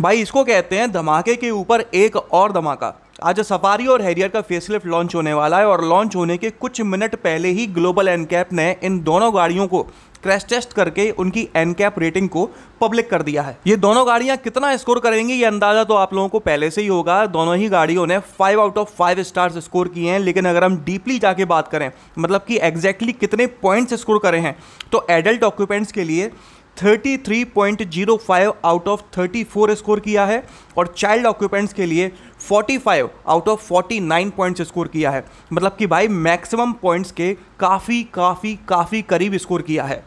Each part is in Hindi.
भाई इसको कहते हैं धमाके के ऊपर एक और धमाका आज सफारी और हैरियर का फेसलिफ्ट लॉन्च होने वाला है और लॉन्च होने के कुछ मिनट पहले ही ग्लोबल एनकैप ने इन दोनों गाड़ियों को क्रैश टेस्ट करके उनकी एनकैप रेटिंग को पब्लिक कर दिया है ये दोनों गाड़ियां कितना स्कोर करेंगी ये अंदाजा तो आप लोगों को पहले से ही होगा दोनों ही गाड़ियों ने five out of five stars score किए हैं लेकिन अगर हम डीपली जाके बात करें मतलब कि एग्जैक्टली कितने पॉइंट्स स्कोर करे हैं तो एडल्ट ऑक्यूपेंट्स के लिए 33.05 आउट ऑफ 34 स्कोर किया है और चाइल्ड ऑक्यूपेंट्स के लिए 45 आउट ऑफ 49 पॉइंट्स स्कोर किया है मतलब कि भाई मैक्सिमम पॉइंट्स के काफ़ी काफ़ी काफ़ी करीब स्कोर किया है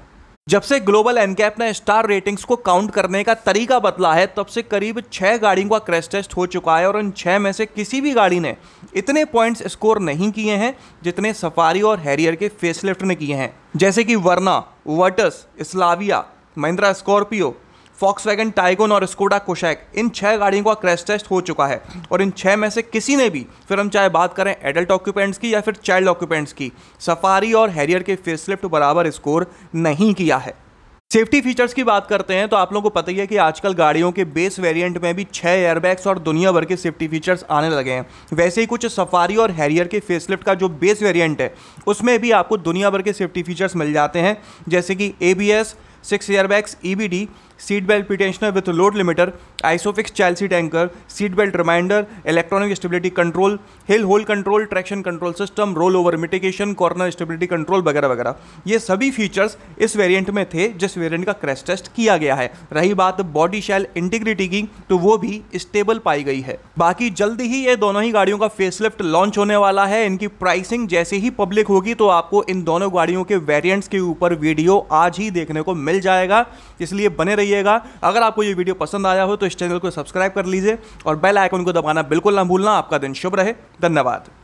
जब से ग्लोबल एनकैप ने स्टार रेटिंग्स को काउंट करने का तरीका बदला है तब से करीब छः गाड़ियों का क्रैश टेस्ट हो चुका है और उन छः में से किसी भी गाड़ी ने इतने पॉइंट्स स्कोर नहीं किए हैं जितने सफारी और हैरियर के फेसलिफ्ट ने किए हैं जैसे कि Verna Virtus Slavia Mahindra Scorpio Volkswagen Taigun और स्कोडा कोशैक इन छह गाड़ियों का क्रैश टेस्ट हो चुका है और इन छह में से किसी ने भी फिर हम चाहे बात करें एडल्ट ऑक्यूपेंट्स की या फिर चाइल्ड ऑक्यूपेंट्स की सफारी और हैरियर के फेसलिफ्ट बराबर स्कोर नहीं किया है सेफ्टी फीचर्स की बात करते हैं तो आप लोगों को पता ही है कि आजकल गाड़ियों के बेस वेरिएंट में भी छह एयरबैग्स और दुनिया भर के सेफ्टी फीचर्स आने लगे हैं वैसे ही कुछ सफारी और हैरियर के फेसलिफ्ट का जो बेस वेरिएंट है उसमें भी आपको दुनिया भर के सेफ्टी फीचर्स मिल जाते हैं जैसे कि a six airbags EBD seat belt pretensioner with load limiter ISOFIX child seat anchor seat belt reminder electronic stability control hill hold control traction control system roll over mitigation corner stability control वगैरह वगैरह ये सभी फीचर्स इस वेरियंट में थे जिस वेरियंट का क्रैश टेस्ट किया गया है रही बात बॉडी शेल इंटीग्रिटी की तो वो भी स्टेबल पाई गई है बाकी जल्द ही ये दोनों ही गाड़ियों का फेसलिफ्ट लॉन्च होने वाला है इनकी प्राइसिंग जैसे ही पब्लिक होगी तो आपको इन दोनों गाड़ियों के वेरियंट्स के ऊपर वीडियो आज ही देखने को मिल जाएगा इसलिए बने रहिए रहिएगा अगर आपको ये वीडियो पसंद आया हो तो इस चैनल को सब्सक्राइब कर लीजिए और बेल आइकन को दबाना बिल्कुल ना भूलना आपका दिन शुभ रहे धन्यवाद